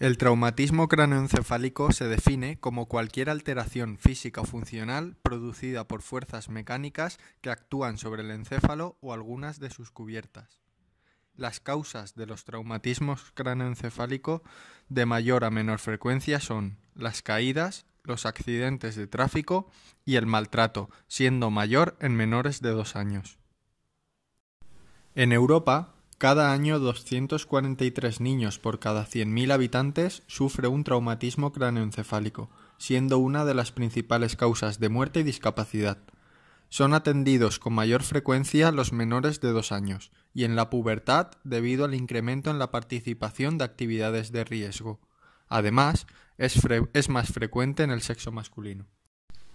El traumatismo craneoencefálico se define como cualquier alteración física o funcional producida por fuerzas mecánicas que actúan sobre el encéfalo o algunas de sus cubiertas. Las causas de los traumatismos craneoencefálicos de mayor a menor frecuencia son las caídas, los accidentes de tráfico y el maltrato, siendo mayor en menores de dos años. En Europa, cada año 243 niños por cada 100.000 habitantes sufre un traumatismo craneoencefálico, siendo una de las principales causas de muerte y discapacidad. Son atendidos con mayor frecuencia los menores de dos años y en la pubertad debido al incremento en la participación de actividades de riesgo. Además, es, es más frecuente en el sexo masculino.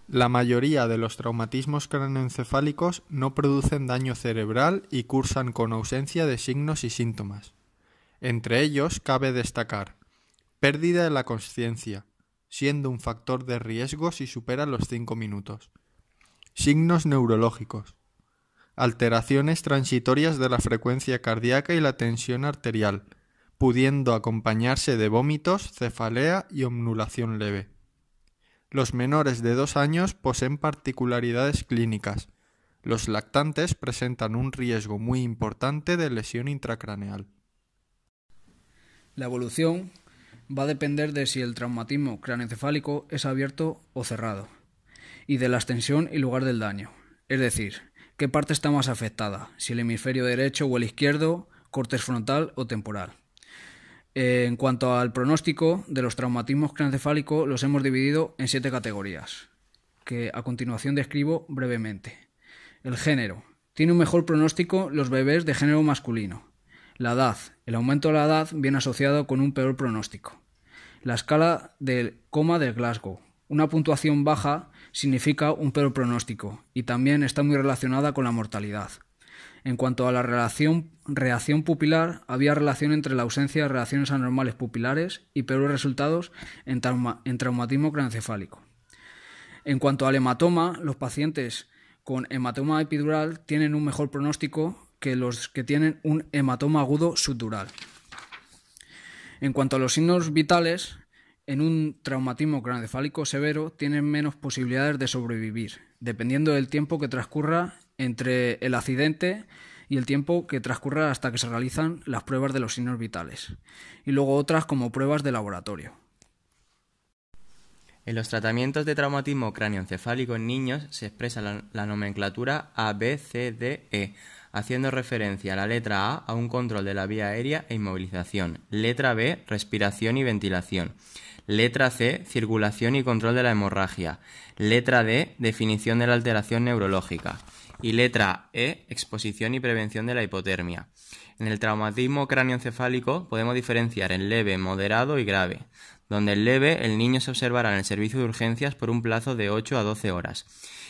La mayoría de los traumatismos craneoencefálicos no producen daño cerebral y cursan con ausencia de signos y síntomas. Entre ellos cabe destacar pérdida de la conciencia, siendo un factor de riesgo si supera los 5 minutos. Signos neurológicos. Alteraciones transitorias de la frecuencia cardíaca y la tensión arterial, pudiendo acompañarse de vómitos, cefalea y omnulación leve. Los menores de dos años poseen particularidades clínicas. Los lactantes presentan un riesgo muy importante de lesión intracraneal. La evolución va a depender de si el traumatismo craneoencefálico es abierto o cerrado, y de la extensión y lugar del daño, es decir, qué parte está más afectada, si el hemisferio derecho o el izquierdo, cortes frontal o temporal. Eh, en cuanto al pronóstico de los traumatismos crancefálicos, los hemos dividido en siete categorías, que a continuación describo brevemente. El género. Tiene un mejor pronóstico los bebés de género masculino. La edad. El aumento de la edad viene asociado con un peor pronóstico. La escala del coma de Glasgow. Una puntuación baja significa un peor pronóstico y también está muy relacionada con la mortalidad. En cuanto a la relación, reacción pupilar, había relación entre la ausencia de reacciones anormales pupilares y peores resultados en, traumatismo craneoencefálico. En cuanto al hematoma, los pacientes con hematoma epidural tienen un mejor pronóstico que los que tienen un hematoma agudo subdural. En cuanto a los signos vitales, en un traumatismo craneoencefálico severo tienen menos posibilidades de sobrevivir, dependiendo del tiempo que transcurra entre el accidente y el tiempo que transcurra hasta que se realizan las pruebas de los signos vitales, y luego otras como pruebas de laboratorio. En los tratamientos de traumatismo cráneoencefálico en niños se expresa la, nomenclatura C D E, haciendo referencia a la letra A a un control de la vía aérea e inmovilización, letra B respiración y ventilación, letra C circulación y control de la hemorragia, letra D definición de la alteración neurológica y letra E, exposición y prevención de la hipotermia. En el traumatismo cráneoencefálico podemos diferenciar en leve, moderado y grave. Donde en leve el niño se observará en el servicio de urgencias por un plazo de 8 a 12 horas.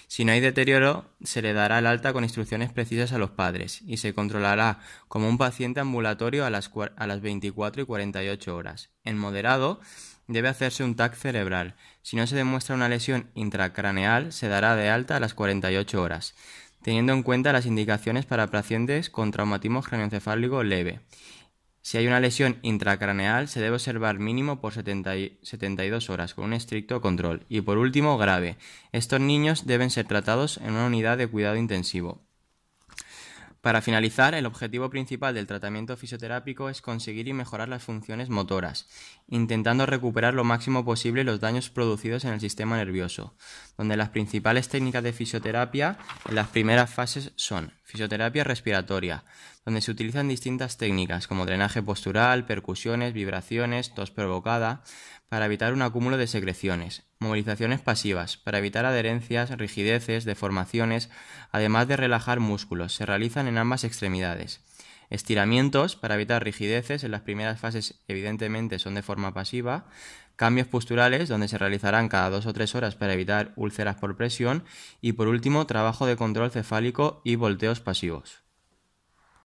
Si no hay deterioro, se le dará el alta con instrucciones precisas a los padres y se controlará como un paciente ambulatorio a las, a las 24 y 48 horas. En moderado, debe hacerse un TAC cerebral. Si no se demuestra una lesión intracraneal, se dará de alta a las 48 horas teniendo en cuenta las indicaciones para pacientes con traumatismo craneoencefálico leve. Si hay una lesión intracraneal, se debe observar mínimo por 72 horas con un estricto control. Y por último, grave. Estos niños deben ser tratados en una unidad de cuidado intensivo. Para finalizar, el objetivo principal del tratamiento fisioterápico es conseguir y mejorar las funciones motoras, intentando recuperar lo máximo posible los daños producidos en el sistema nervioso, donde las principales técnicas de fisioterapia en las primeras fases son fisioterapia respiratoria, donde se utilizan distintas técnicas como drenaje postural, percusiones, vibraciones, tos provocada, para evitar un acúmulo de secreciones, movilizaciones pasivas, para evitar adherencias, rigideces, deformaciones, además de relajar músculos, se realizan en ambas extremidades. Estiramientos para evitar rigideces en las primeras fases evidentemente son de forma pasiva. Cambios posturales donde se realizarán cada dos o tres horas para evitar úlceras por presión. Y por último, trabajo de control cefálico y volteos pasivos.